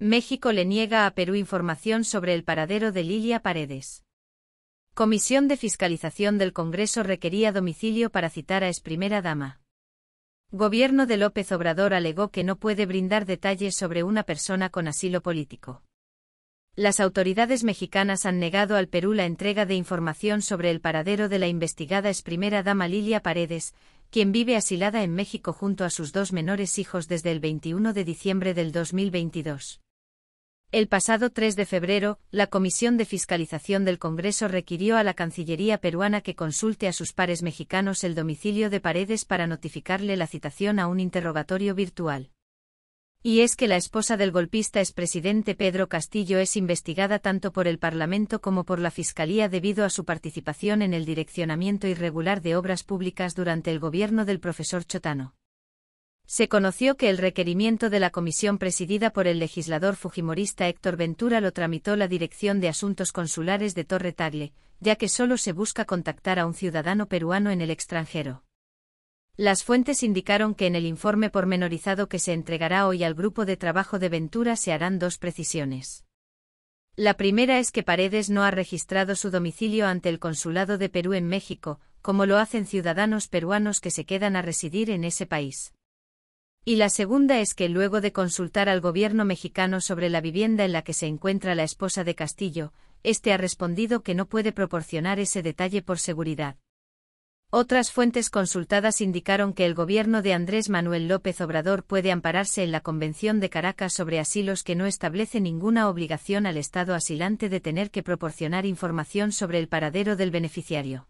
México le niega a Perú información sobre el paradero de Lilia Paredes. Comisión de Fiscalización del Congreso requería domicilio para citar a ex primera dama. Gobierno de López Obrador alegó que no puede brindar detalles sobre una persona con asilo político. Las autoridades mexicanas han negado al Perú la entrega de información sobre el paradero de la investigada ex primera dama Lilia Paredes, quien vive asilada en México junto a sus dos menores hijos desde el 21 de diciembre del 2022. El pasado 3 de febrero, la Comisión de Fiscalización del Congreso requirió a la Cancillería peruana que consulte a sus pares mexicanos el domicilio de Paredes para notificarle la citación a un interrogatorio virtual. Y es que la esposa del golpista expresidente Pedro Castillo es investigada tanto por el Parlamento como por la Fiscalía debido a su participación en el direccionamiento irregular de obras públicas durante el gobierno del profesor Chotano se conoció que el requerimiento de la comisión presidida por el legislador fujimorista Héctor Ventura lo tramitó la Dirección de Asuntos Consulares de Torre Tagle, ya que solo se busca contactar a un ciudadano peruano en el extranjero. Las fuentes indicaron que en el informe pormenorizado que se entregará hoy al grupo de trabajo de Ventura se harán dos precisiones. La primera es que Paredes no ha registrado su domicilio ante el Consulado de Perú en México, como lo hacen ciudadanos peruanos que se quedan a residir en ese país. Y la segunda es que luego de consultar al gobierno mexicano sobre la vivienda en la que se encuentra la esposa de Castillo, este ha respondido que no puede proporcionar ese detalle por seguridad. Otras fuentes consultadas indicaron que el gobierno de Andrés Manuel López Obrador puede ampararse en la Convención de Caracas sobre asilos que no establece ninguna obligación al Estado asilante de tener que proporcionar información sobre el paradero del beneficiario.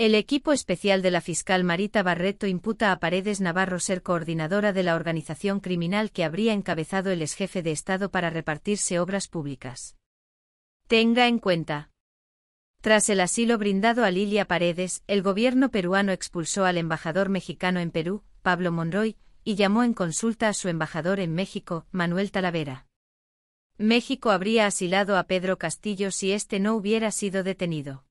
El equipo especial de la fiscal Marita Barreto imputa a Paredes Navarro ser coordinadora de la organización criminal que habría encabezado el exjefe de Estado para repartirse obras públicas. Tenga en cuenta. Tras el asilo brindado a Lilia Paredes, el gobierno peruano expulsó al embajador mexicano en Perú, Pablo Monroy, y llamó en consulta a su embajador en México, Manuel Talavera. México habría asilado a Pedro Castillo si éste no hubiera sido detenido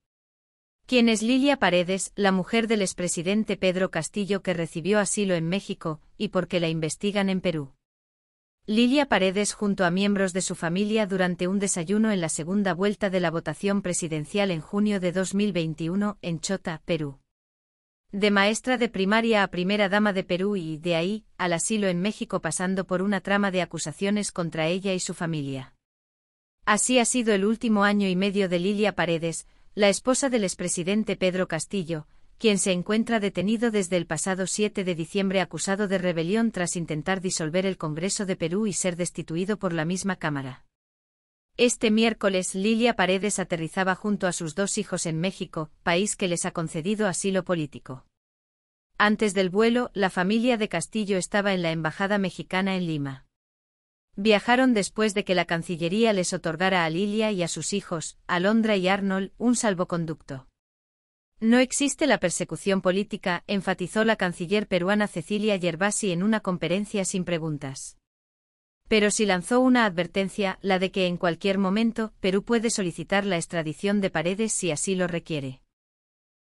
quien es Lilia Paredes, la mujer del expresidente Pedro Castillo que recibió asilo en México, y porque la investigan en Perú. Lilia Paredes junto a miembros de su familia durante un desayuno en la segunda vuelta de la votación presidencial en junio de 2021 en Chota, Perú. De maestra de primaria a primera dama de Perú y, de ahí, al asilo en México pasando por una trama de acusaciones contra ella y su familia. Así ha sido el último año y medio de Lilia Paredes, la esposa del expresidente Pedro Castillo, quien se encuentra detenido desde el pasado 7 de diciembre acusado de rebelión tras intentar disolver el Congreso de Perú y ser destituido por la misma Cámara. Este miércoles Lilia Paredes aterrizaba junto a sus dos hijos en México, país que les ha concedido asilo político. Antes del vuelo, la familia de Castillo estaba en la Embajada Mexicana en Lima. Viajaron después de que la Cancillería les otorgara a Lilia y a sus hijos, a y Arnold, un salvoconducto. No existe la persecución política, enfatizó la canciller peruana Cecilia Yerbasi en una conferencia sin preguntas. Pero sí lanzó una advertencia, la de que en cualquier momento Perú puede solicitar la extradición de Paredes si así lo requiere.